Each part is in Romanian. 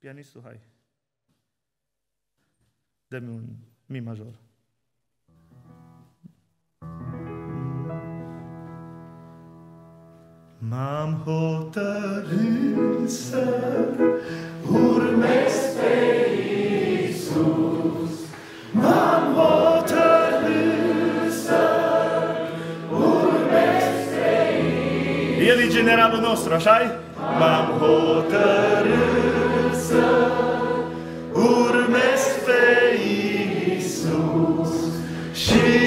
Pianistul, hai. Dă-mi un mi major. M-am hotărât să urmez pe Iisus. M-am hotărât să urmez pe Iisus. El e generalul nostru, așa -i? M-am hotărât să urmez pe Iisus și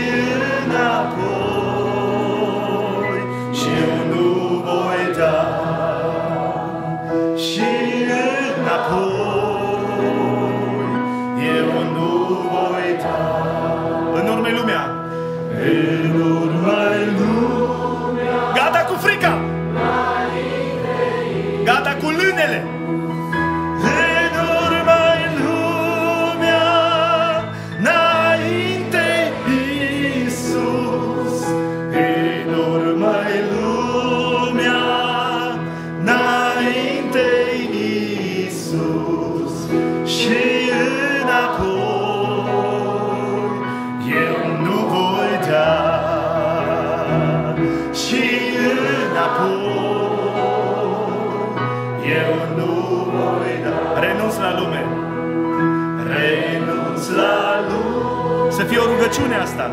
lumea asta.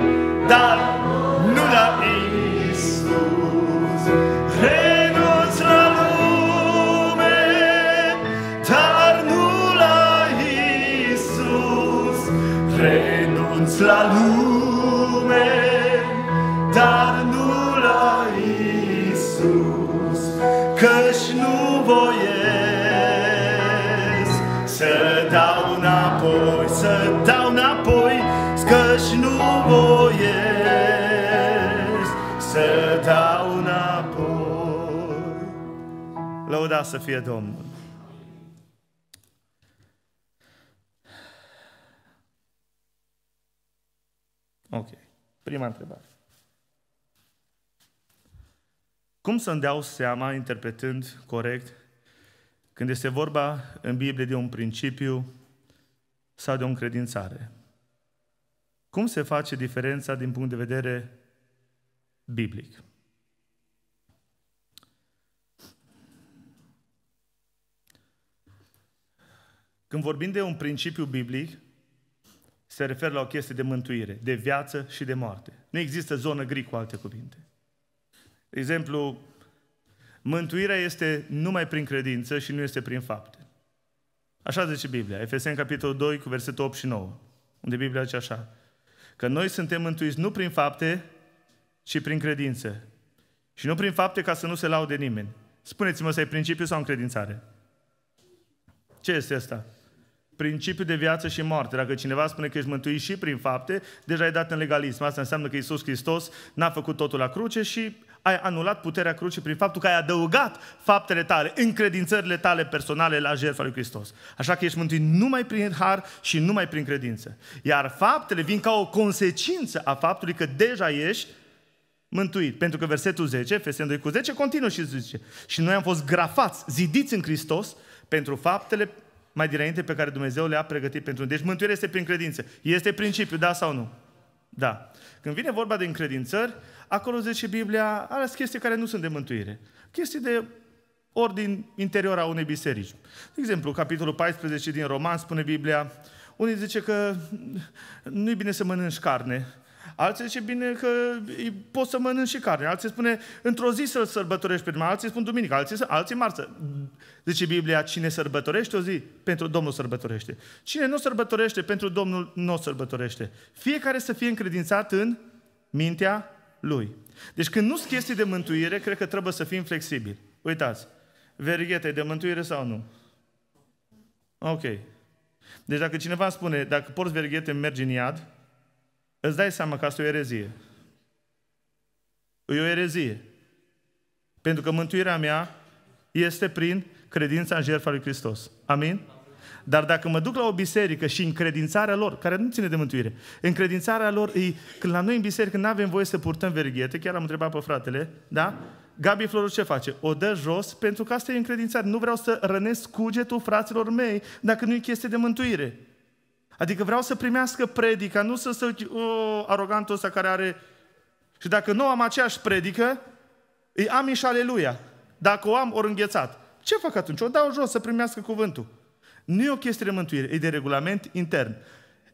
Dar Lăudat să fie Domnul! Ok. Prima întrebare. Cum să-mi dau seama, interpretând corect, când este vorba în Biblie de un principiu sau de o încredințare? Cum se face diferența din punct de vedere biblic? Când vorbim de un principiu biblic, se referă la o chestie de mântuire, de viață și de moarte. Nu există zonă gri cu alte cuvinte. De exemplu, mântuirea este numai prin credință și nu este prin fapte. Așa zice Biblia, Efeseni capitolul 2 cu versetul 8 și 9, unde Biblia zice așa, că noi suntem mântuiți nu prin fapte, ci prin credință. Și nu prin fapte ca să nu se laude nimeni. Spuneți-mă, să ai principiu sau încredințare? Ce este asta? principiu de viață și moarte. Dacă cineva spune că ești mântuit și prin fapte, deja ai dat în legalism. Asta înseamnă că Isus Hristos n-a făcut totul la cruce și ai anulat puterea crucii prin faptul că ai adăugat faptele tale, încredințările tale personale la jertfa lui Hristos. Așa că ești mântuit numai prin har și numai prin credință. Iar faptele vin ca o consecință a faptului că deja ești mântuit. Pentru că versetul 10, Efeseni 2 cu 10, continuă și zice, și noi am fost grafați, zidiți în Hristos pentru faptele mai dinainte pe care Dumnezeu le-a pregătit pentru noi. Deci mântuirea este prin credință. Este principiu, da sau nu? Da. Când vine vorba de încredințări, acolo zice Biblia, alea chestii care nu sunt de mântuire. Chestii de ordin interior a unei biserici. De exemplu, capitolul 14 din Roman spune Biblia, unii zice că nu-i bine să mănânci carne, Alții zice, bine că poți să mănânci și carne. Alții spune, într-o zi să sărbătorești pe Dumnezeu. Alții spun duminică, alții, alții marță. Zice Biblia, cine sărbătorește o zi, pentru Domnul sărbătorește. Cine nu sărbătorește, pentru Domnul nu sărbătorește. Fiecare să fie încredințat în mintea lui. Deci când nu sunt chestii de mântuire, cred că trebuie să fim flexibili. Uitați, verghete de mântuire sau nu? Ok. Deci dacă cineva spune, dacă porți verghete, mergi în iad, Îți dai seama că asta e o erezie. E o erezie. Pentru că mântuirea mea este prin credința în jertfa lui Hristos. Amin? Dar dacă mă duc la o biserică și încredințarea lor, care nu ține de mântuire, încredințarea lor e, când la noi în biserică nu avem voie să purtăm verghete, chiar am întrebat pe fratele, da? Gabi Florus ce face? O dă jos pentru că asta e încredințare. Nu vreau să rănesc cugetul fraților mei dacă nu e chestie de mântuire. Adică vreau să primească predica, nu să se o, arogantul ăsta care are... Și dacă nu am aceeași predică, îi am și aleluia. Dacă o am, ori înghețat. Ce fac atunci? O dau jos să primească cuvântul. Nu e o chestie de mântuire, e de regulament intern.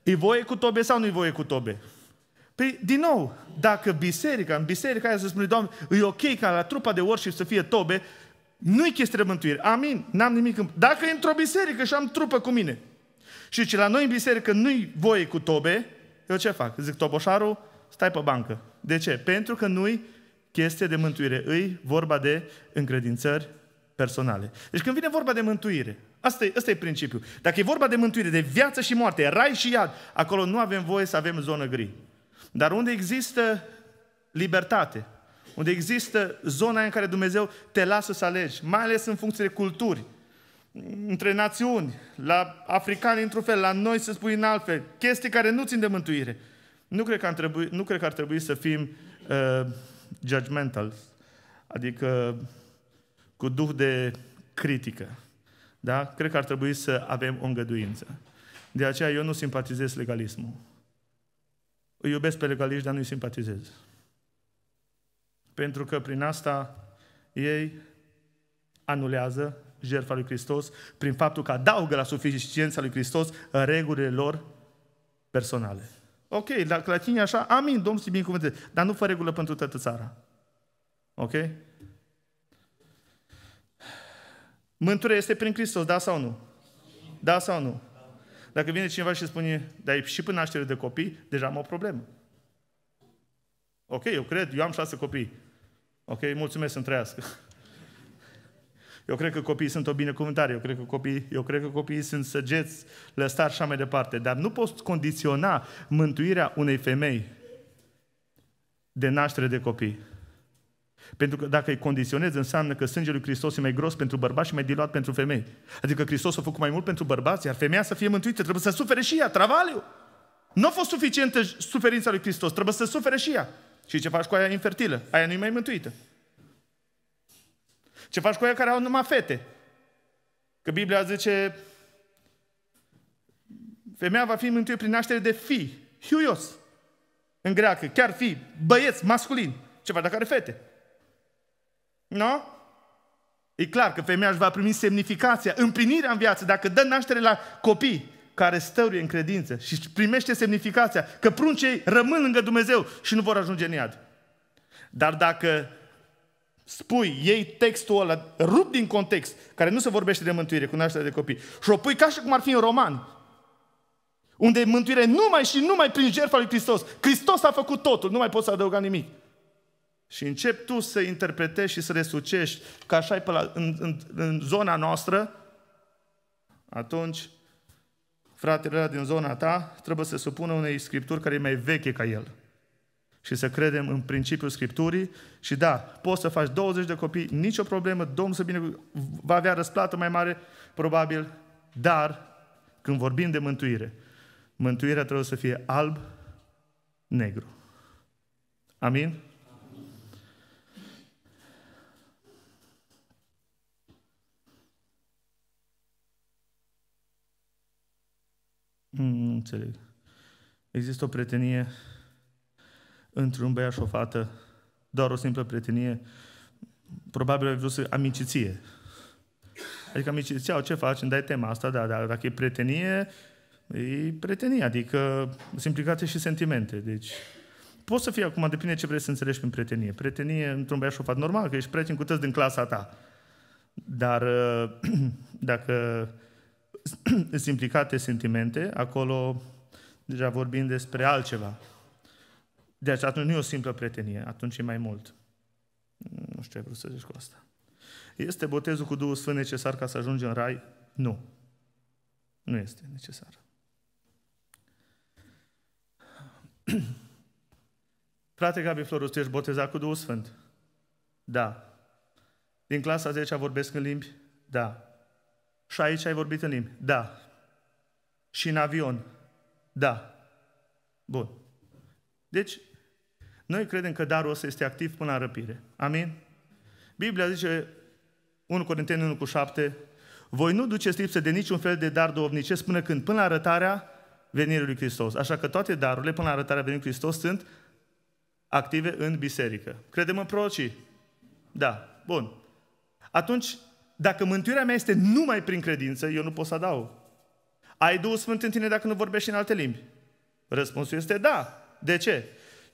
E voie cu tobe sau nu e voie cu tobe? Păi, din nou, dacă biserica, în biserica aia să spune, Doamne, e ok ca la trupa de worship să fie tobe, nu e chestie de mântuire. Amin, n-am nimic. În... Dacă într-o biserică și am trupă cu mine, și ce la noi în biserică nu-i voie cu tobe, eu ce fac? Zic, toboșarul, stai pe bancă. De ce? Pentru că nu-i chestie de mântuire, îi vorba de încredințări personale. Deci când vine vorba de mântuire, asta e, asta e principiul. Dacă e vorba de mântuire, de viață și moarte, rai și iad, acolo nu avem voie să avem zonă gri. Dar unde există libertate, unde există zona în care Dumnezeu te lasă să alegi, mai ales în funcție de culturi, între națiuni, la africani într-un fel, la noi să spui în altfel, chestii care nu țin de mântuire. Nu cred că ar trebui, nu cred că ar trebui să fim uh, judgmental, adică cu duh de critică. Da? Cred că ar trebui să avem o îngăduință. De aceea eu nu simpatizez legalismul. Îi iubesc pe legaliști, dar nu îi simpatizez. Pentru că prin asta ei anulează jertfa lui Hristos, prin faptul că adaugă la suficiența lui Hristos uh, regulile lor personale. Ok, la, la tine așa, amin, Domnul să binecuvânteze, dar nu fă regulă pentru toată țara. Ok? Mântuirea este prin Hristos, da sau nu? Da sau nu? Dacă vine cineva și spune, dar și până naștere de copii, deja am o problemă. Ok, eu cred, eu am șase copii. Ok, mulțumesc să-mi trăiască. Eu cred că copiii sunt o binecuvântare, eu cred că copiii, eu cred că copiii sunt săgeți, lăstari și așa mai departe. Dar nu poți condiționa mântuirea unei femei de naștere de copii. Pentru că dacă îi condiționezi, înseamnă că sângele lui Hristos e mai gros pentru bărbați și mai diluat pentru femei. Adică Hristos a făcut mai mult pentru bărbați, iar femeia să fie mântuită, trebuie să sufere și ea, travaliu. Nu a fost suficientă suferința lui Hristos, trebuie să sufere și ea. Și ce faci cu aia infertilă? Aia nu e mai mântuită. Ce faci cu aia care au numai fete? Că Biblia zice, femeia va fi mântuită prin naștere de fi, huios, în greacă, chiar fi, băieți, masculin. Ce faci dacă are fete? Nu? No? E clar că femeia își va primi semnificația, împlinirea în viață, dacă dă naștere la copii care stăruie în credință și primește semnificația că pruncii rămân lângă Dumnezeu și nu vor ajunge în iad. Dar dacă spui, iei textul ăla, rup din context, care nu se vorbește de mântuire cu nașterea de copii, și o pui ca și cum ar fi în roman, unde mântuire numai și numai prin jertfa lui Hristos. Hristos a făcut totul, nu mai poți să adăuga nimic. Și începi tu să interpretezi și să resucești că așa pe la, în, în, în zona noastră, atunci fratele din zona ta trebuie să se supună unei scripturi care e mai veche ca el și să credem în principiul Scripturii și da, poți să faci 20 de copii, nicio problemă, Domnul să bine va avea răsplată mai mare, probabil, dar când vorbim de mântuire, mântuirea trebuie să fie alb, negru. Amin? Nu mm, înțeleg. Există o prietenie între un băiat și o fată, doar o simplă prietenie, probabil ai vrut să amiciție. Adică amiciția, ce faci, îmi dai tema asta, da, dar dacă e prietenie, e prietenie, adică sunt implicate și sentimente. Deci, poți să fii acum, depinde ce vrei să înțelegi prin prietenie. Prietenie într-un băiat și o fată, normal, că ești prieten cu toți din clasa ta. Dar dacă sunt implicate sentimente, acolo deja vorbim despre altceva. Deci atunci nu e o simplă prietenie, atunci e mai mult. Nu știu ce ai vrut să zici cu asta. Este botezul cu Duhul Sfânt necesar ca să ajungi în rai? Nu. Nu este necesar. Frate Gabi Florus, tu ești botezat cu Duhul Sfânt? Da. Din clasa 10 vorbesc în limbi? Da. Și aici ai vorbit în limbi? Da. Și în avion? Da. Bun. Deci, noi credem că darul ăsta este activ până la răpire. Amin? Biblia zice, 1 Corinteni 1 cu 7, voi nu duceți lipsă de niciun fel de dar dovnicesc până când, până la arătarea venirii lui Hristos. Așa că toate darurile până la arătarea venirii lui Hristos sunt active în biserică. Credem în prorocii? Da. Bun. Atunci, dacă mântuirea mea este numai prin credință, eu nu pot să adaug. Ai Duhul Sfânt în tine dacă nu vorbești în alte limbi? Răspunsul este da. De ce?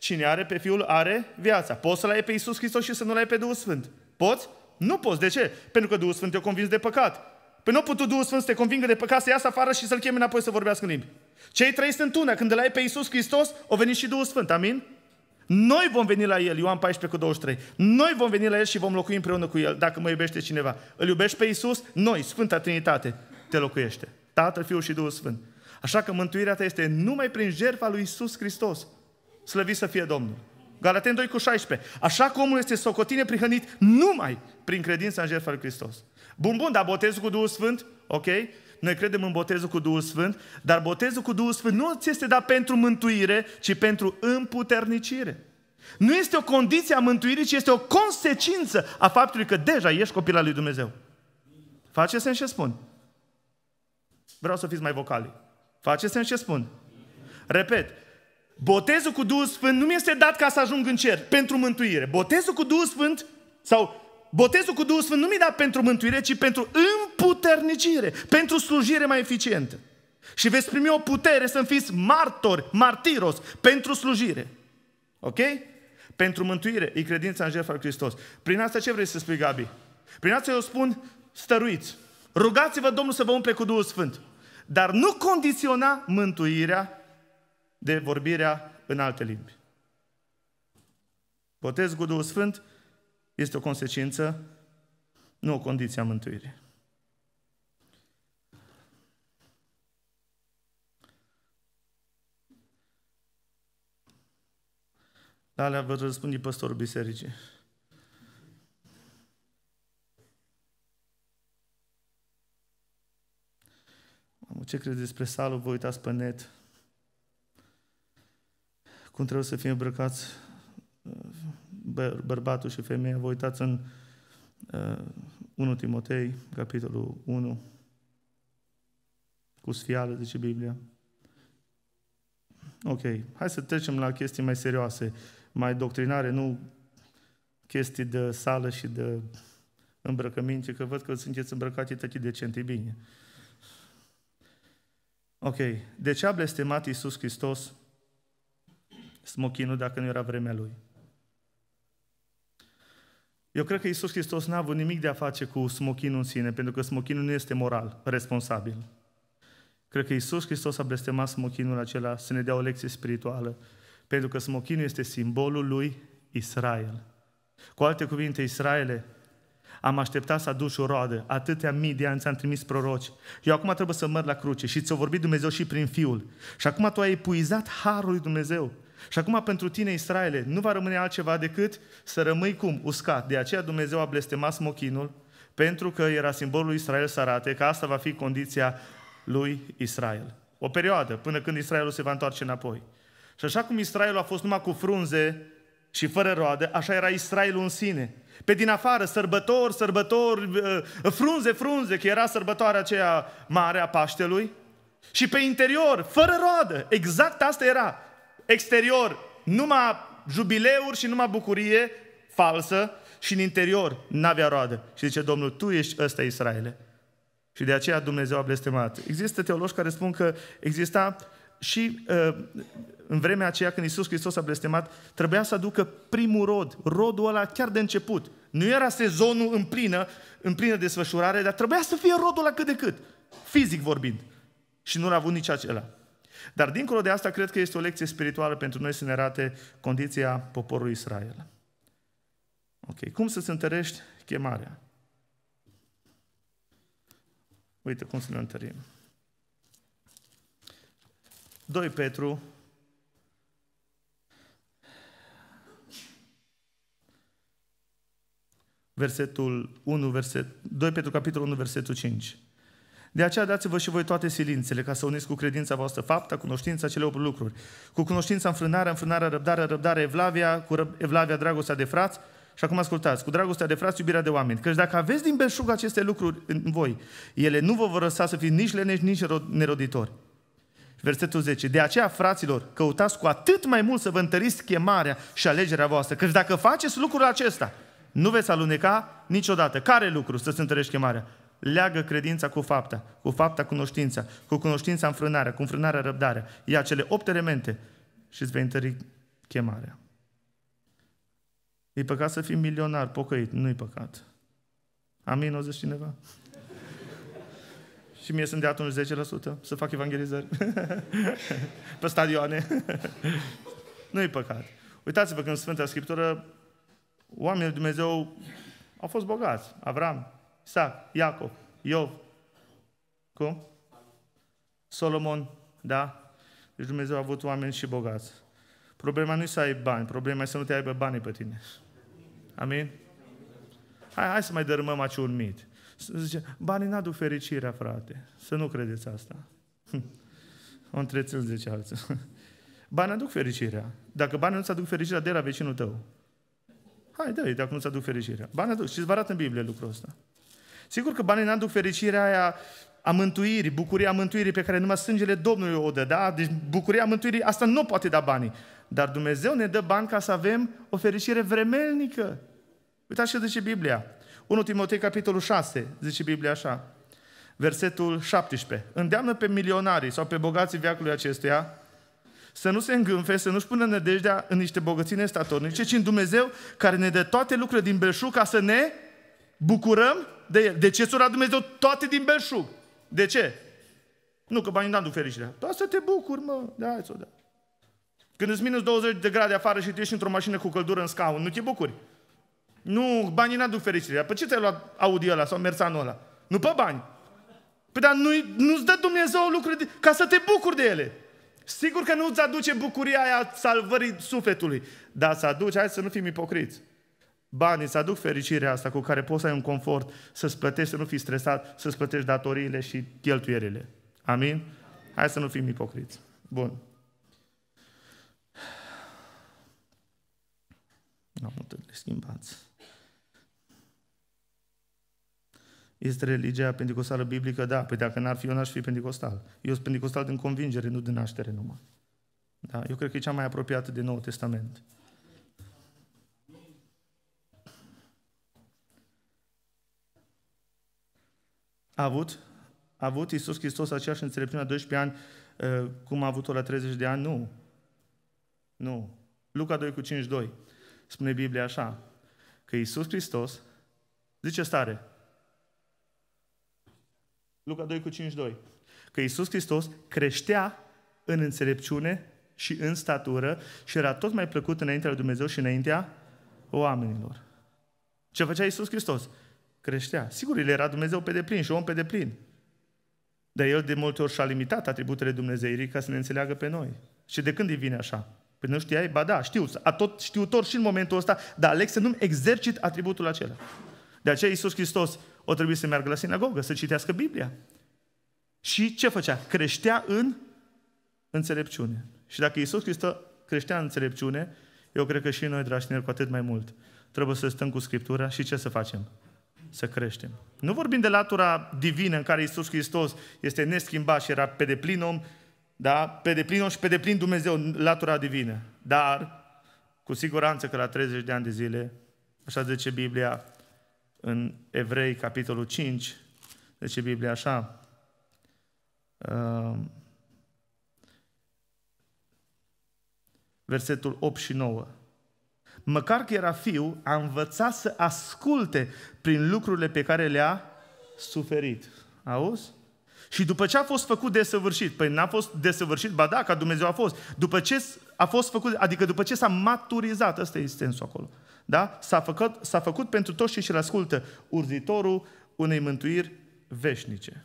Cine are pe Fiul are viața. Poți să-L ai pe Iisus Hristos și să nu-L ai pe Duhul Sfânt? Poți? Nu poți. De ce? Pentru că Duhul Sfânt te-a convins de păcat. Păi nu putut Duhul Sfânt să te convingă de păcat, să iasă afară și să-L cheme înapoi să vorbească în limbi. Cei trei sunt una. Când îl ai pe Iisus Hristos, o veni și Duhul Sfânt. Amin? Noi vom veni la El, Ioan 14 cu 23. Noi vom veni la El și vom locui împreună cu El, dacă mă iubește cineva. Îl iubești pe Iisus? Noi, Sfânta Trinitate, te locuiește. Tatăl, Fiul și Duhul Sfânt. Așa că mântuirea ta este numai prin jertfa lui Iisus Hristos. Slăvit să fie Domnul. Galaten 2 cu 16. Așa că omul este socotine prihănit numai prin credința în jertfa lui Hristos. Bun, bun, dar botezul cu Duhul Sfânt, ok? Noi credem în botezul cu Duhul Sfânt, dar botezul cu Duhul Sfânt nu ți este dat pentru mântuire, ci pentru împuternicire. Nu este o condiție a mântuirii, ci este o consecință a faptului că deja ești copil al lui Dumnezeu. Face sens ce spun. Vreau să fiți mai vocali. Face sens ce spun. Repet, Botezul cu Duhul Sfânt nu mi este dat ca să ajung în cer, pentru mântuire. Botezul cu Duhul Sfânt sau botezul cu Duhul Sfânt nu mi-e dat pentru mântuire, ci pentru împuternicire, pentru slujire mai eficientă. Și veți primi o putere să fiți martori, martiros, pentru slujire. Ok? Pentru mântuire e credința în jertfa Hristos. Prin asta ce vrei să spui, Gabi? Prin asta eu spun, stăruiți. Rugați-vă Domnul să vă umple cu Duhul Sfânt. Dar nu condiționa mântuirea de vorbirea în alte limbi. Botezul cu Duhul Sfânt este o consecință, nu o condiție a mântuirii. La alea vă răspunde păstorul bisericii. ce credeți despre salul? Vă uitați pe net cum trebuie să fie îmbrăcați bărbatul și femeia. Vă uitați în 1 uh, Timotei, capitolul 1, cu sfială, zice Biblia. Ok, hai să trecem la chestii mai serioase, mai doctrinare, nu chestii de sală și de îmbrăcăminte, că văd că sunteți îmbrăcați tăchii decent, e bine. Ok, de ce a blestemat Iisus Hristos smochinul dacă nu era vremea lui. Eu cred că Isus Hristos n-a avut nimic de a face cu smochinul în sine, pentru că smochinul nu este moral, responsabil. Cred că Isus Hristos a blestemat smochinul acela să ne dea o lecție spirituală, pentru că smochinul este simbolul lui Israel. Cu alte cuvinte, Israele, am așteptat să aduci o roadă, atâtea mii de ani ți-am trimis proroci. Eu acum trebuie să merg la cruce și ți-o vorbit Dumnezeu și prin Fiul. Și acum tu ai epuizat harul lui Dumnezeu. Și acum pentru tine, Israele, nu va rămâne altceva decât să rămâi cum? Uscat. De aceea Dumnezeu a blestemat smochinul, pentru că era simbolul lui Israel să arate că asta va fi condiția lui Israel. O perioadă, până când Israelul se va întoarce înapoi. Și așa cum Israelul a fost numai cu frunze și fără roade, așa era Israelul în sine. Pe din afară, sărbători, sărbători, uh, frunze, frunze, că era sărbătoarea aceea mare a Paștelui. Și pe interior, fără roadă, exact asta era exterior numai jubileuri și numai bucurie falsă și în interior n-avea roadă. Și zice Domnul, tu ești ăsta Israele. Și de aceea Dumnezeu a blestemat. Există teologi care spun că exista și uh, în vremea aceea când Isus Hristos a blestemat, trebuia să aducă primul rod, rodul ăla chiar de început. Nu era sezonul în plină, în plină desfășurare, dar trebuia să fie rodul ăla cât de cât, fizic vorbind. Și nu l-a avut nici acela. Dar dincolo de asta, cred că este o lecție spirituală pentru noi să ne arate condiția poporului Israel. Ok, cum să-ți întărești chemarea? Uite cum să ne întărim. 2 Petru versetul 1, verset, 2 Petru capitolul 1, versetul 5. De aceea dați-vă și voi toate silințele, ca să uniți cu credința voastră fapta, cunoștința cele 8 lucruri. Cu cunoștința înfrânarea, înfrânarea, răbdarea, răbdarea, evlavia, cu evlavia, dragostea de frați, și acum ascultați, cu dragostea de frați, iubirea de oameni. Căci dacă aveți din belșug aceste lucruri în voi, ele nu vă vor lăsa să fiți nici leneși, nici neroditori. Versetul 10. De aceea, fraților, căutați cu atât mai mult să vă întăriți chemarea și alegerea voastră. Căci dacă faceți lucrul acesta, nu veți aluneca niciodată. Care lucru să-ți întărești chemarea? Leagă credința cu fapta, cu fapta cunoștința, cu cunoștința înfrânarea, cu înfrânarea răbdarea. Ia cele opt elemente și îți vei întări chemarea. E păcat să fii milionar, pocăit. Nu-i păcat. Amin, o zici cineva? și mie sunt de atunci 10% să fac evangelizări. Pe stadioane. Nu-i păcat. Uitați-vă că în Sfânta Scriptură oamenii de Dumnezeu au fost bogați. Avram, Isaac, Iacob, Iov, cum? Solomon, da? Deci Dumnezeu a avut oameni și bogați. Problema nu e să ai bani, problema e să nu te aibă banii pe tine. Amin? Hai, hai să mai dărâmăm acel mit. Zice, banii n-aduc fericirea, frate. Să nu credeți asta. o întrețin, zice alții. banii aduc fericirea. Dacă banii nu-ți aduc fericirea, de la vecinul tău. Hai, dă dacă nu-ți aduc fericirea. Banii aduc. Și vă arată în Biblie lucrul ăsta. Sigur că banii n-aduc fericirea aia a mântuirii, bucuria mântuirii pe care numai sângele Domnului o dă, da? Deci bucuria mântuirii, asta nu poate da banii. Dar Dumnezeu ne dă bani ca să avem o fericire vremelnică. Uitați ce zice Biblia. 1 Timotei, capitolul 6, zice Biblia așa, versetul 17. Îndeamnă pe milionarii sau pe bogații veacului acestuia să nu se îngânfe, să nu-și pună nădejdea în niște bogății nestatornice, ci în Dumnezeu care ne dă toate lucrurile din belșug ca să ne bucurăm de el. De ce s o Dumnezeu toate din belșug? De ce? Nu, că banii n-am duc fericirea. Doar să te bucuri, mă. Da, ți-o da. Când îți minus 20 de grade afară și tu ești într-o mașină cu căldură în scaun, nu te bucuri. Nu, banii n-aduc fericirea. Păi ce ți-ai luat Audi ăla sau Mersanul ăla? Nu pe bani. Păi dar nu, nu-ți dă Dumnezeu lucruri de, ca să te bucuri de ele. Sigur că nu-ți aduce bucuria aia salvării sufletului, dar să aduce, hai să nu fim ipocriți, Banii îți aduc fericirea asta cu care poți să ai un confort, să-ți plătești, să nu fii stresat, să-ți plătești datoriile și cheltuierile. Amin? Hai să nu fim ipocriți. Bun. Nu am multe de schimbați. Este religia pentecostală biblică? Da. Păi dacă n-ar fi, eu n-aș fi pentecostal. Eu sunt pentecostal din convingere, nu din naștere numai. Da? Eu cred că e cea mai apropiată de Noul Testament. a avut, a avut Iisus Hristos aceeași înțelepciune la 12 ani uh, cum a avut-o la 30 de ani? Nu. Nu. Luca 2 cu 52 Spune Biblia așa, că Iisus Hristos zice stare. Luca 2 cu 52. Că Iisus Hristos creștea în înțelepciune și în statură și era tot mai plăcut înaintea lui Dumnezeu și înaintea oamenilor. Ce făcea Iisus Hristos? creștea. Sigur, el era Dumnezeu pe deplin și om pe deplin. Dar el de multe ori și-a limitat atributele Dumnezeirii ca să ne înțeleagă pe noi. Și de când îi vine așa? Păi nu știai? Ba da, știu, a tot știutor și în momentul ăsta, dar aleg să nu-mi exercit atributul acela. De aceea Iisus Hristos o trebuie să meargă la sinagogă, să citească Biblia. Și ce făcea? Creștea în înțelepciune. Și dacă Iisus Hristos creștea în înțelepciune, eu cred că și noi, dragi tineri, cu atât mai mult, trebuie să stăm cu Scriptura și ce să facem? să creștem. Nu vorbim de latura divină în care Isus Hristos este neschimbat și era pe deplin om, da? pe deplin om și pe deplin Dumnezeu, latura divină. Dar, cu siguranță că la 30 de ani de zile, așa zice Biblia în Evrei, capitolul 5, zice Biblia așa, uh, versetul 8 și 9 măcar că era fiu, a învățat să asculte prin lucrurile pe care le-a suferit. Auzi? Și după ce a fost făcut desăvârșit, păi n-a fost desăvârșit, ba da, ca Dumnezeu a fost, după ce a fost făcut, adică după ce s-a maturizat, ăsta e sensul acolo, da? S-a făcut, s-a făcut pentru toți cei ce-L ascultă, urzitorul unei mântuiri veșnice.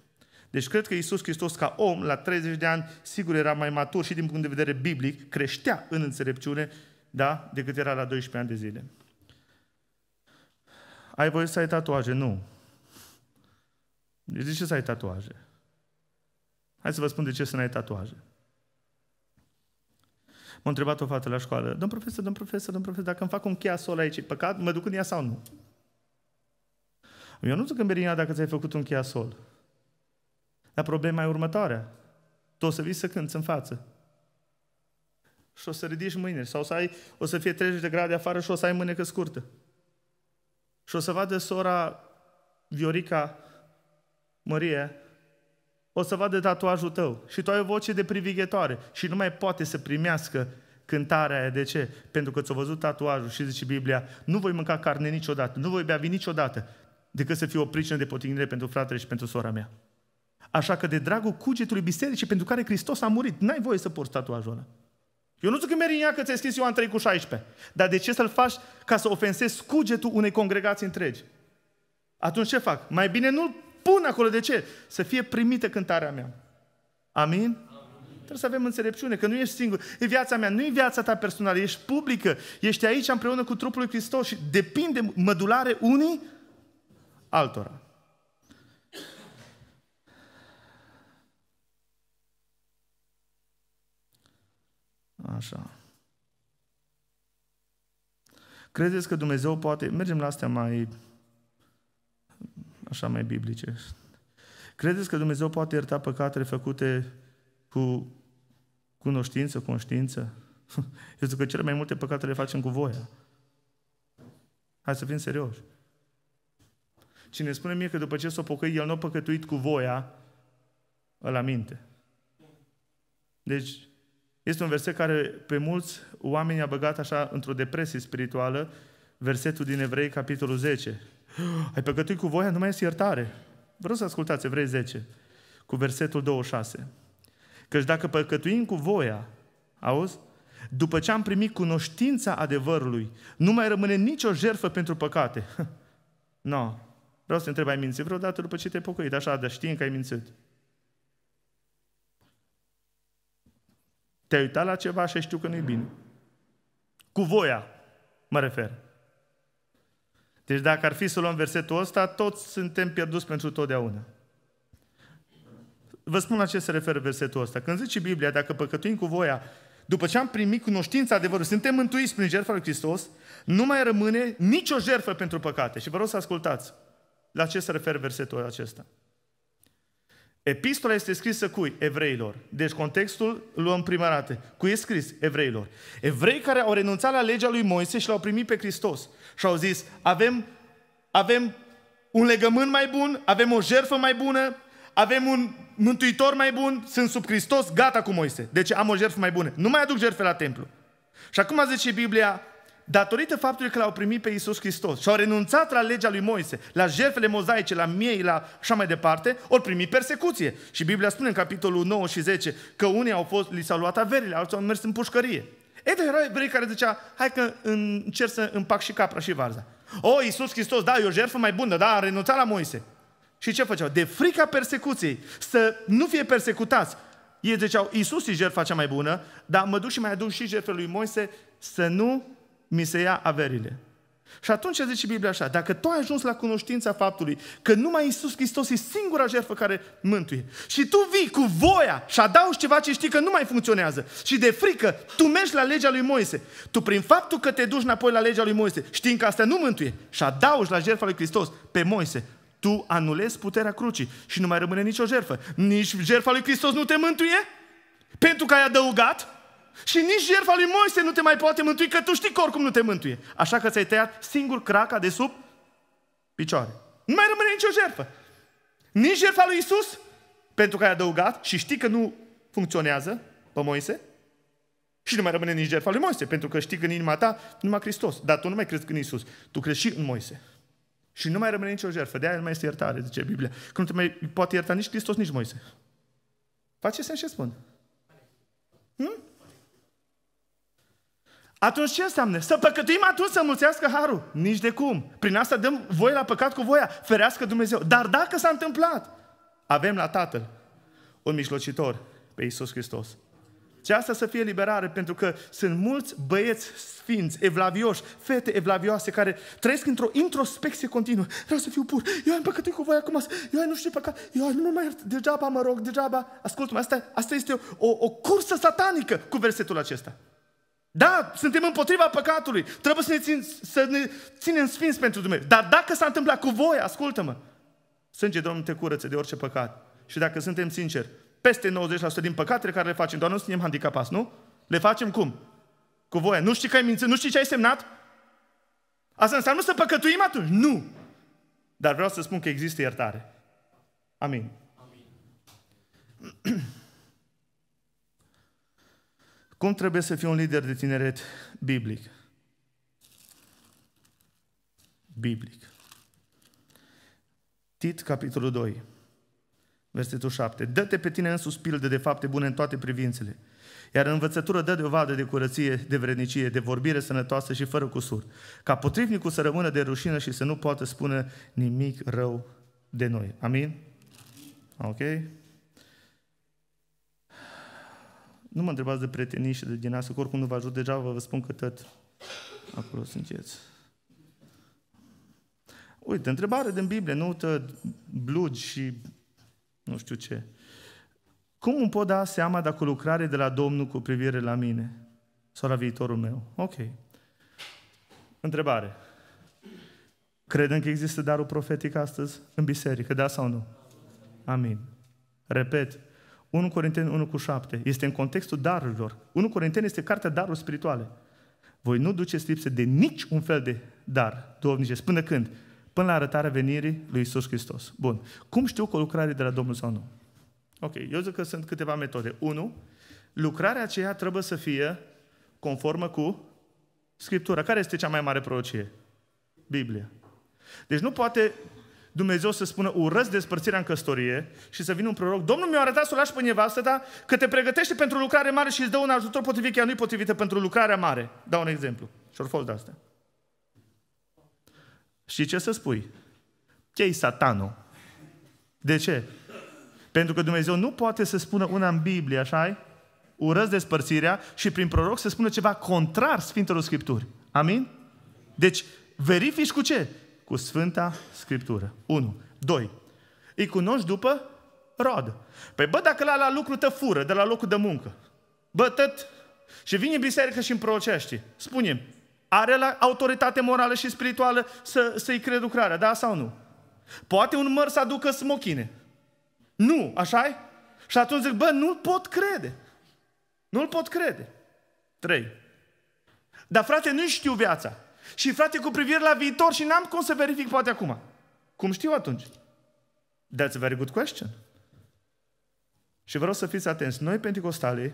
Deci cred că Iisus Hristos ca om, la 30 de ani, sigur era mai matur și din punct de vedere biblic, creștea în înțelepciune da? decât era la 12 ani de zile. Ai voie să ai tatuaje? Nu. de ce să ai tatuaje? Hai să vă spun de ce să nu ai tatuaje. M-a întrebat o fată la școală, domn profesor, domn profesor, domn profesor, dacă îmi fac un cheia sol aici, e păcat? Mă duc în ea sau nu? Eu nu zic în Berina dacă ți-ai făcut un cheia sol. Dar problema e următoarea. Tu o să vii să cânți în față și o să ridici mâinile sau să ai, o să fie 30 de grade afară și o să ai mânecă scurtă. Și o să vadă sora Viorica Mărie, o să vadă tatuajul tău și tu ai o voce de privighetoare și nu mai poate să primească cântarea aia. De ce? Pentru că ți o văzut tatuajul și zice Biblia, nu voi mânca carne niciodată, nu voi bea vin niciodată, decât să fiu o pricină de potignire pentru fratele și pentru sora mea. Așa că de dragul cugetului bisericii pentru care Hristos a murit, n-ai voie să porți tatuajul ăla. Eu nu zic că mergi în ea că ți-ai scris Ioan 3 cu 16. Dar de ce să-l faci ca să ofensezi cugetul unei congregații întregi? Atunci ce fac? Mai bine nu-l pun acolo. De ce? Să fie primită cântarea mea. Amin? Amin. Trebuie să avem înțelepciune, că nu ești singur. E viața mea, nu e viața ta personală, ești publică. Ești aici împreună cu trupul lui Hristos și depinde mădulare unii altora. Așa. Credeți că Dumnezeu poate... Mergem la astea mai... Așa mai biblice. Credeți că Dumnezeu poate ierta păcatele făcute cu cunoștință, conștiință? Eu zic că cele mai multe păcate le facem cu voia. Hai să fim serioși. Cine spune mie că după ce s-a pocăi, el nu a păcătuit cu voia, la minte? Deci, este un verset care pe mulți oameni a băgat așa într-o depresie spirituală, versetul din Evrei, capitolul 10. Ai păcătuit cu voia, nu mai este iertare. Vreau să ascultați Evrei 10, cu versetul 26. Căci dacă păcătuim cu voia, auzi? După ce am primit cunoștința adevărului, nu mai rămâne nicio jertfă pentru păcate. nu. No. Vreau să te întreb, ai mințit vreodată după ce te-ai pocăit? Așa, dar știi că ai mințit. Te-ai uitat la ceva și știu că nu-i bine. Cu voia, mă refer. Deci dacă ar fi să luăm versetul ăsta, toți suntem pierduți pentru totdeauna. Vă spun la ce se referă versetul ăsta. Când zice Biblia, dacă păcătuim cu voia, după ce am primit cunoștința adevărului, suntem mântuiți prin jertfa lui Hristos, nu mai rămâne nicio jertfă pentru păcate. Și vă rog să ascultați la ce se referă versetul acesta. Epistola este scrisă cui? Evreilor. Deci contextul luăm prima dată. Cui e scris? Evreilor. Evrei care au renunțat la legea lui Moise și l-au primit pe Hristos. Și au zis, avem, avem un legământ mai bun, avem o jertfă mai bună, avem un mântuitor mai bun, sunt sub Hristos, gata cu Moise. Deci am o jertfă mai bună. Nu mai aduc jertfe la templu. Și acum zice Biblia, datorită faptului că l-au primit pe Iisus Hristos și au renunțat la legea lui Moise, la jertfele mozaice, la miei, la așa mai departe, au primit persecuție. Și Biblia spune în capitolul 9 și 10 că unii au fost, li s-au luat averile, alții au mers în pușcărie. Ei, erau evrei care zicea, hai că încerc să împac și capra și varza. O, Iisus Hristos, da, e o jertfă mai bună, da, a renunțat la Moise. Și ce făceau? De frica persecuției, să nu fie persecutați, ei ziceau, Iisus e jertfa cea mai bună, dar mă duc și mai aduc și jertfele lui Moise să nu mi se ia averile. Și atunci zice Biblia așa, dacă tu ai ajuns la cunoștința faptului că numai Isus Hristos e singura jertfă care mântuie și tu vii cu voia și adaugi ceva ce știi că nu mai funcționează și de frică tu mergi la legea lui Moise, tu prin faptul că te duci înapoi la legea lui Moise știind că asta nu mântuie și adaugi la jertfa lui Hristos pe Moise, tu anulezi puterea crucii și nu mai rămâne nicio jertfă. Nici jertfa lui Hristos nu te mântuie? Pentru că ai adăugat? Și nici jertfa lui Moise nu te mai poate mântui, că tu știi că oricum nu te mântuie. Așa că ți-ai tăiat singur craca de sub picioare. Nu mai rămâne nicio jertfă. Nici jertfa lui Isus, pentru că ai adăugat și știi că nu funcționează pe Moise, și nu mai rămâne nici jertfa lui Moise, pentru că știi că în inima ta numai Hristos. Dar tu nu mai crezi în Isus, tu crezi și în Moise. Și nu mai rămâne nicio jertfă, de aia nu mai este iertare, zice Biblia. Că nu te mai poate ierta nici Hristos, nici Moise. Face sens ce spun? Hm? Atunci ce înseamnă? Să păcătuim atunci să mulțească harul. Nici de cum. Prin asta dăm voie la păcat cu voia. Ferească Dumnezeu. Dar dacă s-a întâmplat, avem la Tatăl un mijlocitor pe Iisus Hristos. Și asta să fie liberare, pentru că sunt mulți băieți sfinți, evlavioși, fete evlavioase, care trăiesc într-o introspecție continuă. Vreau să fiu pur, eu am păcătuit cu voi acum, eu nu știu păcat, eu nu mai iert, degeaba mă rog, degeaba. Ascultă-mă, asta, asta este o, o, o cursă satanică cu versetul acesta. Da, suntem împotriva păcatului. Trebuie să ne, țin, să ne ținem sfinți pentru Dumnezeu. Dar dacă s-a întâmplat cu voi, ascultă-mă. Sânge Domnul te curăță de orice păcat. Și dacă suntem sinceri, peste 90% din păcatele care le facem, doar nu suntem handicapați, nu? Le facem cum? Cu voia. Nu știi că ai mințit, nu știi ce ai semnat? Asta înseamnă să păcătuim atunci? Nu! Dar vreau să spun că există iertare. Amin. Amin. Cum trebuie să fii un lider de tineret biblic? Biblic. Tit, capitolul 2, versetul 7. Dă-te pe tine însuți pildă de fapte bune în toate privințele, iar învățătură dă de o vadă de curăție, de vrednicie, de vorbire sănătoasă și fără cusur, ca potrivnicul să rămână de rușină și să nu poată spune nimic rău de noi. Amin? Ok? Nu mă întrebați de prietenii și de din asta, că oricum nu vă ajut, deja vă, vă spun că tot acolo sunteți. Uite, întrebare din Biblie, nu te blugi și nu știu ce. Cum îmi pot da seama dacă o lucrare de la Domnul cu privire la mine sau la viitorul meu? Ok. Întrebare. Credem că există darul profetic astăzi în biserică, da sau nu? Amin. Repet, 1 Corinteni 1 cu 7. Este în contextul darurilor. 1 Corinteni este cartea daruri spirituale. Voi nu duceți lipsă de nici un fel de dar domnice, Până când? Până la arătarea venirii lui Isus Hristos. Bun. Cum știu că o lucrare de la Domnul sau nu? Ok, eu zic că sunt câteva metode. 1. Lucrarea aceea trebuie să fie conformă cu Scriptura. Care este cea mai mare prorocie? Biblia. Deci nu poate Dumnezeu să spună urăți despărțirea în căsătorie și să vină un proroc, Domnul mi-a arătat să o lași pe nevastă ta, că te pregătește pentru lucrare mare și îți dă un ajutor potrivit, chiar nu-i potrivită pentru lucrarea mare. Dau un exemplu. Și au fost de asta. Și ce să spui? Chei satanul. De ce? Pentru că Dumnezeu nu poate să spună una în Biblie, așa -i? Urăți despărțirea și prin proroc să spună ceva contrar Sfintelor Scripturi. Amin? Deci, verifici cu ce? cu Sfânta Scriptură. 1. 2. Îi cunoști după rod. Păi bă, dacă la, la lucru te fură de la locul de muncă, bă, tăt, și vine biserică și împrocește, spune are la autoritate morală și spirituală să, să-i cred lucrarea, da sau nu? Poate un măr să aducă smochine. Nu, așa -i? Și atunci zic, bă, nu-l pot crede. Nu-l pot crede. Trei. Dar frate, nu știu viața. Și frate, cu privire la viitor și n-am cum să verific poate acum. Cum știu atunci? That's a very good question. Și vreau să fiți atenți. Noi, pentecostalii,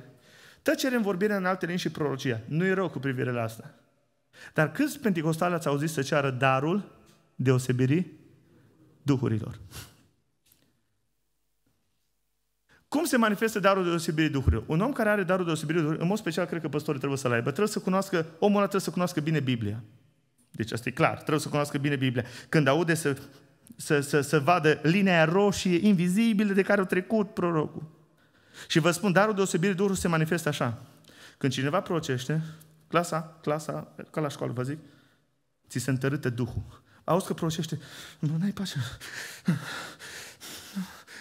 tăcere în vorbire în alte limbi și prorocia. Nu e rău cu privire la asta. Dar câți pentecostali ați auzit să ceară darul deosebirii duhurilor? Cum se manifestă darul deosebirii duhurilor? Un om care are darul deosebirii duhurilor, în mod special cred că păstorii trebuie să-l aibă, trebuie să cunoască, omul ăla trebuie să cunoască bine Biblia. Deci asta e clar, trebuie să cunoască bine Biblia. Când aude să, să, să, să vadă linia roșie invizibilă de care a trecut prorocul. Și vă spun, darul deosebire Duhul se manifestă așa. Când cineva procește, clasa, clasa, ca la școală vă zic, ți se întărâtă Duhul. Auzi că procește, nu ai pace.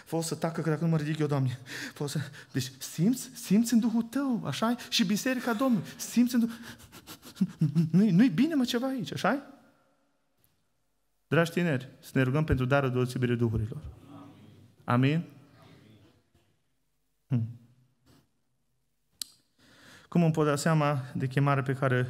Poți să tacă, că dacă nu mă ridic eu, Doamne. Poți să... Deci simți, simți în Duhul tău, așa Și biserica Domnului, simți în Duhul... Nu-i, nu-i bine, mă, ceva aici, așa Dragi tineri, să ne rugăm pentru darul deosebirii Duhurilor. Amin? Amin. Hmm. Cum îmi pot da seama de chemare pe care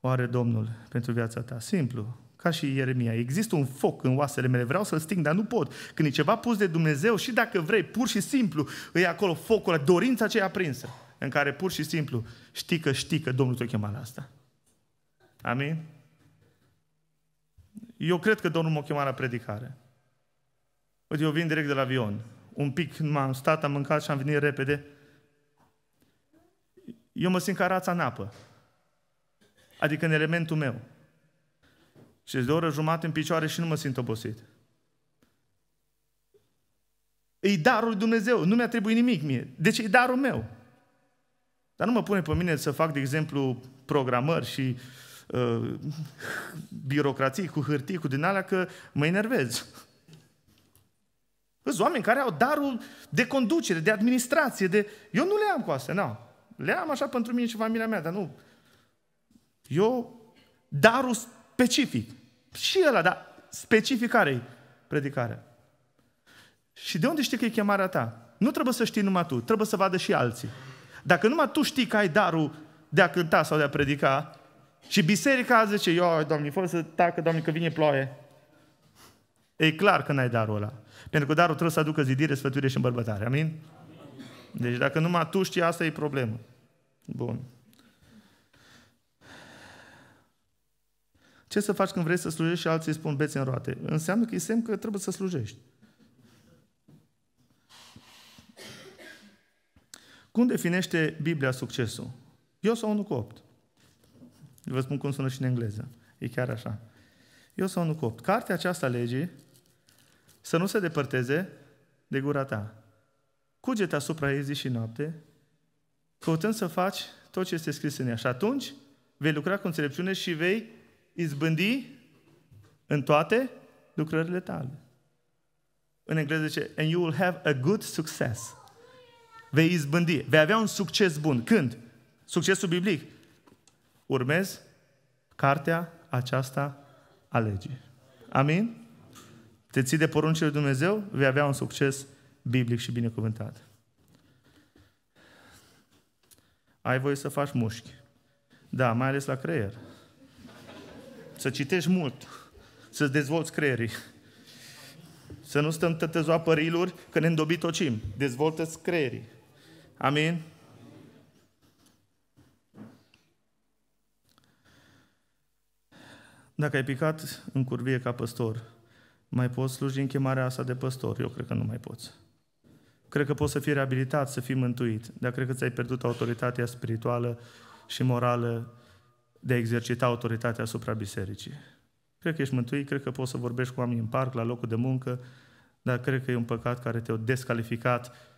o are Domnul pentru viața ta? Simplu, ca și Ieremia. Există un foc în oasele mele, vreau să-l sting, dar nu pot. Când e ceva pus de Dumnezeu și dacă vrei, pur și simplu, e acolo focul, dorința aceea aprinsă în care pur și simplu știi că știi că Domnul te-a chemat la asta. Amin? Eu cred că Domnul m-a chemat la predicare. Uite, eu vin direct de la avion. Un pic m-am stat, am mâncat și am venit repede. Eu mă simt ca rața în apă. Adică în elementul meu. Și de o oră jumătate în picioare și nu mă simt obosit. E darul lui Dumnezeu. Nu mi-a trebuit nimic mie. Deci e darul meu. Dar nu mă pune pe mine să fac, de exemplu, programări și uh, birocrații cu hârtii, cu din alea, că mă enervez. Sunt oameni care au darul de conducere, de administrație, de... Eu nu le am cu astea, nu. Le am așa pentru mine și familia mea, dar nu. Eu, darul specific. Și ăla, dar specific care predicarea? Și de unde știi că e chemarea ta? Nu trebuie să știi numai tu, trebuie să vadă și alții. Dacă numai tu știi că ai darul de a cânta sau de a predica și biserica zice, eu, Doamne, fără să tacă, Doamne, că vine ploaie, e clar că n-ai darul ăla. Pentru că darul trebuie să aducă zidire, sfătuire și îmbărbătare. Amin? Amin? Deci dacă numai tu știi, asta e problemă. Bun. Ce să faci când vrei să slujești și alții spun bețe în roate? Înseamnă că e semn că trebuie să slujești. Cum definește Biblia succesul? Eu sau unul cu opt? Vă spun cum sună și în engleză. E chiar așa. Eu sau unul cu opt. Cartea aceasta legii să nu se depărteze de gura ta. Cugete asupra ei zi și noapte, căutând să faci tot ce este scris în ea. Și atunci vei lucra cu înțelepciune și vei izbândi în toate lucrările tale. În engleză zice, and you will have a good success vei izbândi, vei avea un succes bun. Când? Succesul biblic. Urmezi cartea aceasta a legii. Amin? Te ții de poruncile lui Dumnezeu, vei avea un succes biblic și binecuvântat. Ai voie să faci mușchi. Da, mai ales la creier. Să citești mult, să dezvolți creierii. Să nu stăm tătăzoa păriluri că ne îndobitocim. Dezvoltă-ți creierii. Amin? Dacă ai picat în curvie ca păstor, mai poți sluji în chemarea asta de păstor? Eu cred că nu mai poți. Cred că poți să fii reabilitat, să fii mântuit, dar cred că ți-ai pierdut autoritatea spirituală și morală de a exercita autoritatea asupra bisericii. Cred că ești mântuit, cred că poți să vorbești cu oamenii în parc, la locul de muncă, dar cred că e un păcat care te-a descalificat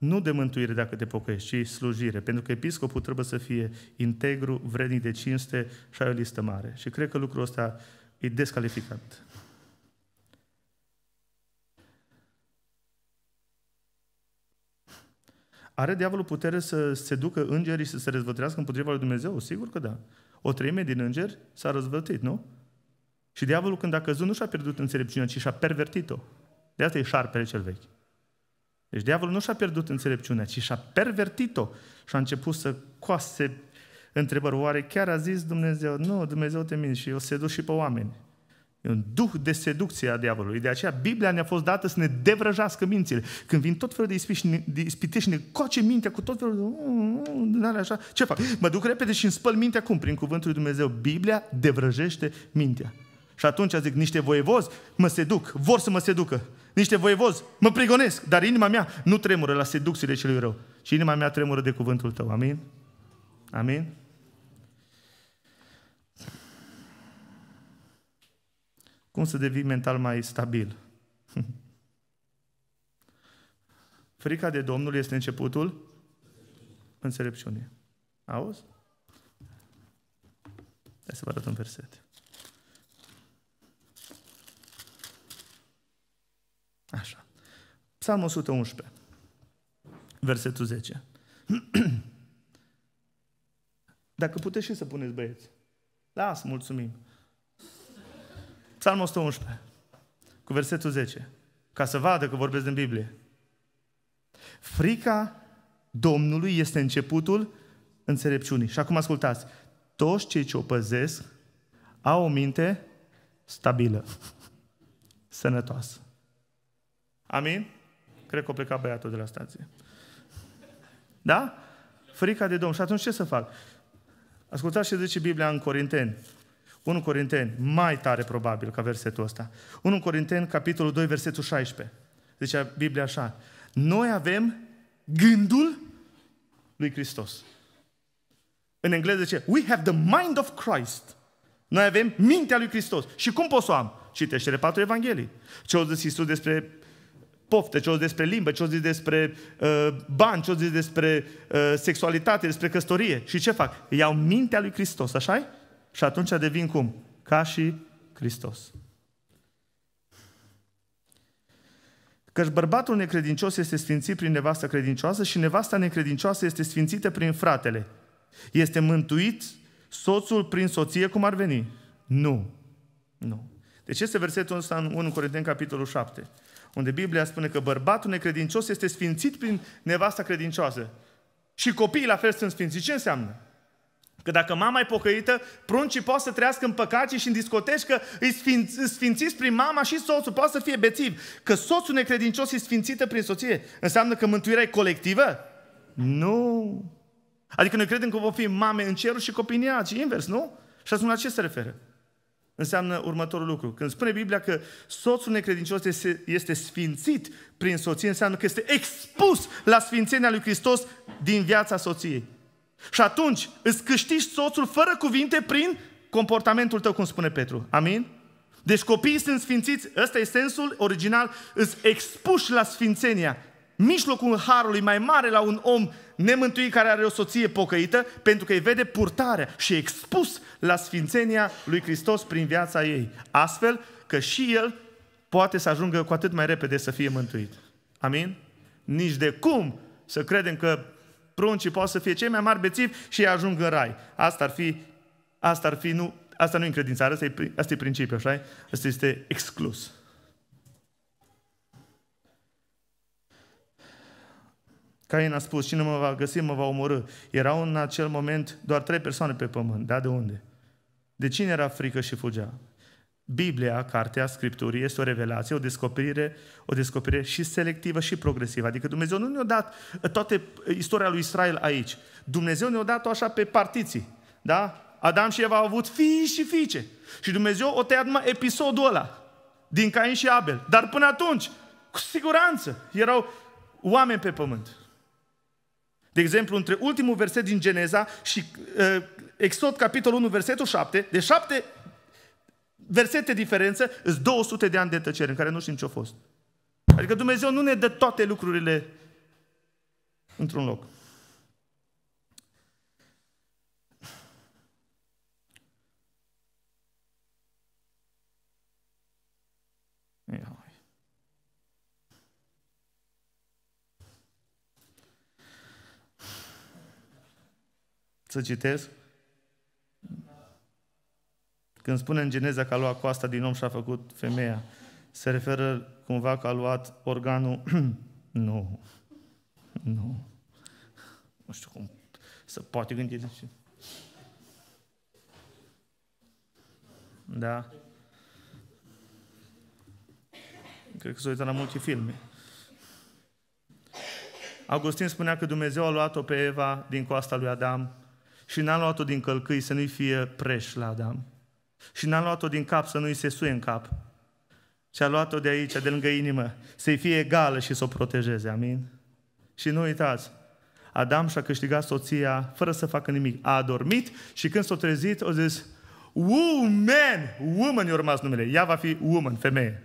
nu de mântuire dacă te pocăiești, ci slujire. Pentru că episcopul trebuie să fie integru, vrednic de cinste și ai o listă mare. Și cred că lucrul ăsta e descalificat. Are diavolul putere să se ducă îngerii și să se răzvătrească împotriva lui Dumnezeu? Sigur că da. O treime din îngeri s-a răzvătit, nu? Și diavolul când a căzut nu și-a pierdut înțelepciunea, ci și-a pervertit-o. De asta e șarpele cel vechi. Deci diavolul nu și-a pierdut înțelepciunea, ci și-a pervertit-o și a început să coase întrebări. Oare chiar a zis Dumnezeu? Nu, Dumnezeu te minți și o seduc și pe oameni. E un duh de seducție a diavolului. De aceea Biblia ne-a fost dată să ne devrăjească mințile. Când vin tot felul de ispite, și ne coace mintea cu tot felul de... Mm, mm, mm, nu uh, așa. Ce fac? Mă duc repede și îmi spăl mintea cum? Prin cuvântul lui Dumnezeu, Biblia devrăjește mintea. Și atunci zic, niște voievozi mă seduc, vor să mă seducă. Niște voievozi mă prigonesc, dar inima mea nu tremură la seducțiile celui rău, Și inima mea tremură de cuvântul tău. Amin? Amin? Cum să devii mental mai stabil? Frica de Domnul este începutul înțelepciunii. Auzi? Hai să vă arăt un verset. Așa. Psalmul 111, versetul 10. Dacă puteți și să puneți băieți. Las, mulțumim. Psalmul 111, cu versetul 10. Ca să vadă că vorbesc din Biblie. Frica Domnului este începutul înțelepciunii. Și acum ascultați. Toți cei ce o păzesc au o minte stabilă, sănătoasă. Amin? Cred că o pleca băiatul de la stație. Da? Frica de Domnul. Și atunci ce să fac? Ascultați ce zice Biblia în Corinteni. 1 Corinteni, mai tare probabil ca versetul ăsta. 1 Corinteni, capitolul 2, versetul 16. Zicea Biblia așa. Noi avem gândul lui Hristos. În engleză zice, we have the mind of Christ. Noi avem mintea lui Hristos. Și cum pot să o am? Citește patru Evanghelii. Ce au zis Iisus despre pofte, ce-o zis despre limbă, ce-o zis despre uh, bani, ce-o zis despre uh, sexualitate, despre căsătorie. Și ce fac? Iau mintea lui Hristos, așa -i? Și atunci devin cum? Ca și Hristos. Căci bărbatul necredincios este sfințit prin nevasta credincioasă și nevasta necredincioasă este sfințită prin fratele. Este mântuit soțul prin soție cum ar veni? Nu. Nu. Deci este versetul ăsta în 1 Corinteni, capitolul 7 unde Biblia spune că bărbatul necredincios este sfințit prin nevasta credincioasă. Și copiii la fel sunt sfințiți. Ce înseamnă? Că dacă mama e pocăită, pruncii poate să trăiască în păcate și în discoteci, că îi sfinț, sfințiți prin mama și soțul, poate să fie bețiv. Că soțul necredincios e sfințită prin soție. Înseamnă că mântuirea e colectivă? Nu. Adică noi credem că vom fi mame în cerul și copii în ea, ci invers, nu? Și asta la ce se referă? înseamnă următorul lucru. Când spune Biblia că soțul necredincios este, este sfințit prin soție, înseamnă că este expus la sfințenia lui Hristos din viața soției. Și atunci îți câștigi soțul fără cuvinte prin comportamentul tău, cum spune Petru. Amin? Deci copiii sunt sfințiți, ăsta e sensul original, îți expuși la sfințenia, mijlocul harului mai mare la un om nemântuit care are o soție pocăită, pentru că îi vede purtarea și expus la sfințenia lui Hristos prin viața ei. Astfel că și el poate să ajungă cu atât mai repede să fie mântuit. Amin? Nici de cum să credem că pruncii pot să fie cei mai mari bețivi și ei ajung în rai. Asta ar fi, asta ar fi nu, asta nu e încredințare, asta e, asta e principiu, așa Asta este exclus. Cain a spus, cine mă va găsi, mă va omorâ. Erau în acel moment doar trei persoane pe pământ. Da, de unde? De cine era frică și fugea? Biblia, cartea Scripturii, este o revelație, o descoperire, o descoperire și selectivă și progresivă. Adică Dumnezeu nu ne-a dat toată uh, istoria lui Israel aici. Dumnezeu ne-a dat-o așa pe partiții. Da? Adam și Eva au avut fii și fiice. Și Dumnezeu o tăia numai episodul ăla din Cain și Abel. Dar până atunci, cu siguranță, erau oameni pe pământ. De exemplu, între ultimul verset din Geneza și uh, Exod, capitolul 1, versetul 7, de șapte versete diferență, sunt 200 de ani de tăcere în care nu știm ce a fost. Adică Dumnezeu nu ne dă toate lucrurile într-un loc. Să citesc? Când spune în Geneza că a luat coasta din om și a făcut femeia, se referă cumva că a luat organul... nu. Nu. Nu știu cum să poate gândi de ce. Da. Cred că s-a uitat la multe filme. Augustin spunea că Dumnezeu a luat-o pe Eva din coasta lui Adam și n-a luat-o din călcâi să nu-i fie preș la Adam. Și n-a luat-o din cap să nu-i se suie în cap. Și a luat-o de aici, de lângă inimă, să-i fie egală și să o protejeze, amin? Și nu uitați, Adam și-a câștigat soția fără să facă nimic. A adormit și când s-a trezit, a zis, woman, woman i-a rămas numele. Ea va fi woman, femeie.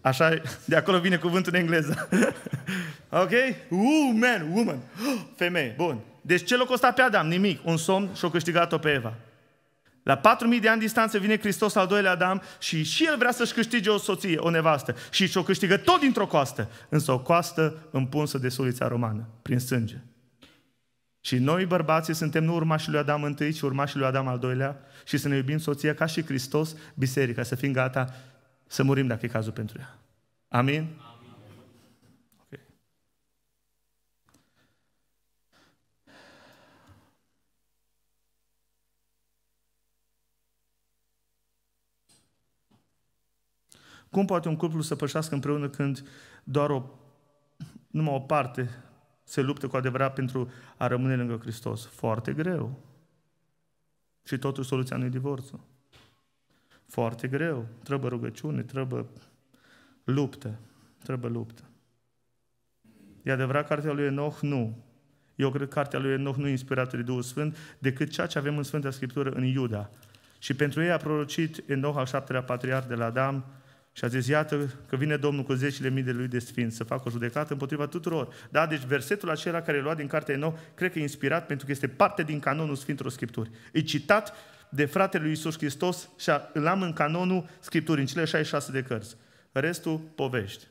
Așa, de acolo vine cuvântul în engleză. ok? Woman, woman, femeie, bun. Deci ce l-a costat pe Adam? Nimic. Un somn și-a câștigat-o pe Eva. La 4.000 de ani distanță vine Hristos al doilea Adam și și el vrea să-și câștige o soție, o nevastă. Și și-o câștigă tot dintr-o coastă, însă o coastă împunsă de sulița romană, prin sânge. Și noi, bărbații, suntem nu urmașii lui Adam întâi, ci urmașii lui Adam al doilea și să ne iubim soția ca și Hristos, biserica, să fim gata să murim dacă e cazul pentru ea. Amin? Cum poate un cuplu să pășească împreună când doar o, numai o parte se luptă cu adevărat pentru a rămâne lângă Hristos? Foarte greu. Și totuși soluția nu e divorțul. Foarte greu. Trebuie rugăciune, trebuie luptă. Trebuie luptă. E adevărat cartea lui Enoch? Nu. Eu cred că cartea lui Enoch nu e inspirată de Duhul Sfânt, decât ceea ce avem în Sfânta Scriptură în Iuda. Și pentru ei a prorocit Enoch al șaptelea patriar de la Adam, și a zis, iată că vine Domnul cu zecile mii de lui de sfinți să facă o judecată împotriva tuturor. Da, deci versetul acela care e luat din cartea nou, cred că e inspirat pentru că este parte din canonul Sfintelor Scripturi. E citat de fratele lui Iisus Hristos și îl am în canonul Scripturii, în cele 66 de cărți. Restul, povești.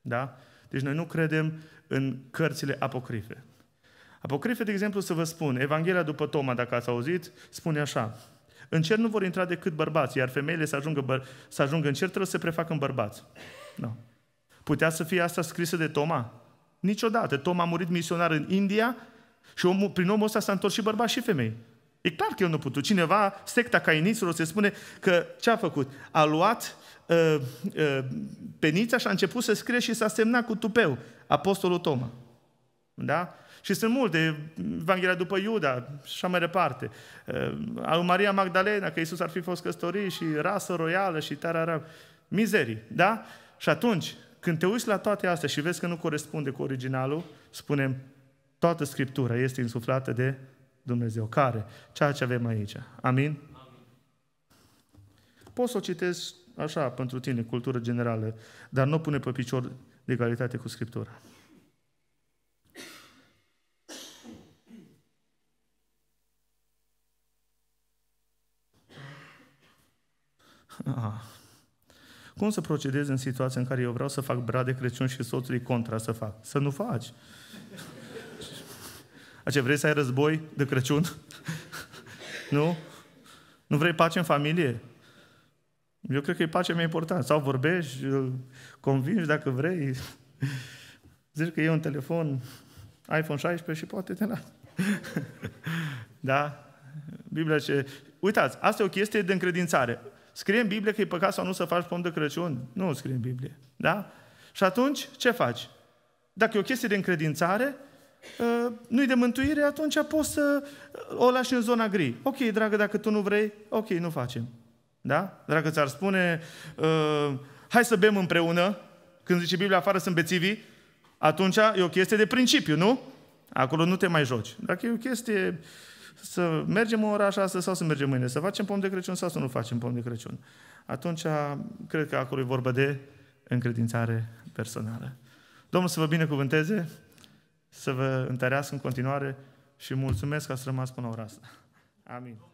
Da? Deci noi nu credem în cărțile apocrife. Apocrife, de exemplu, să vă spun, Evanghelia după Toma, dacă ați auzit, spune așa, în cer nu vor intra decât bărbați, iar femeile să ajungă, băr- să ajungă în cer trebuie să se prefacă în bărbați. Nu. No. Putea să fie asta scrisă de Toma? Niciodată. Toma a murit misionar în India și omul, prin omul ăsta s-a întors și bărbați și femei. E clar că el nu putut. Cineva, secta cainiților, se spune că ce a făcut? A luat uh, uh, penița și a început să scrie și s-a semnat cu tupeu. Apostolul Toma. Da? Și sunt multe, Evanghelia după Iuda și așa mai departe. Eh, Al Maria Magdalena, că Iisus ar fi fost căsătorit și rasă royală și arab. Mizerii, da? Și atunci, când te uiți la toate astea și vezi că nu corespunde cu originalul, spunem, toată Scriptura este insuflată de Dumnezeu. Care? Ceea ce avem aici. Amin? Amin. Poți să o citesc așa pentru tine, cultură generală, dar nu pune pe picior de egalitate cu Scriptura. Ah. Cum să procedez în situația în care eu vreau să fac brad de Crăciun și soțului contra să fac? Să nu faci. A ce, vrei să ai război de Crăciun? nu? Nu vrei pace în familie? Eu cred că e pacea mai importantă. Sau vorbești, convingi dacă vrei. Zici că e un telefon iPhone 16 și poate te las. da? Biblia ce... Uitați, asta e o chestie de încredințare. Scrie în Biblie că e păcat sau nu să faci pom de Crăciun? Nu scrie în Biblie. Da? Și atunci, ce faci? Dacă e o chestie de încredințare, ă, nu-i de mântuire, atunci poți să o lași în zona gri. Ok, dragă, dacă tu nu vrei, ok, nu facem. Da? Dragă, ți-ar spune, ă, hai să bem împreună, când zice Biblia, afară sunt bețivii, atunci e o chestie de principiu, nu? Acolo nu te mai joci. Dacă e o chestie uh, să mergem în oraș astăzi sau să mergem mâine, să facem pom de Crăciun sau să nu facem pom de Crăciun. Atunci, cred că acolo e vorba de încredințare personală. Domnul să vă binecuvânteze, să vă întărească în continuare și mulțumesc că ați rămas până ora asta. Amin.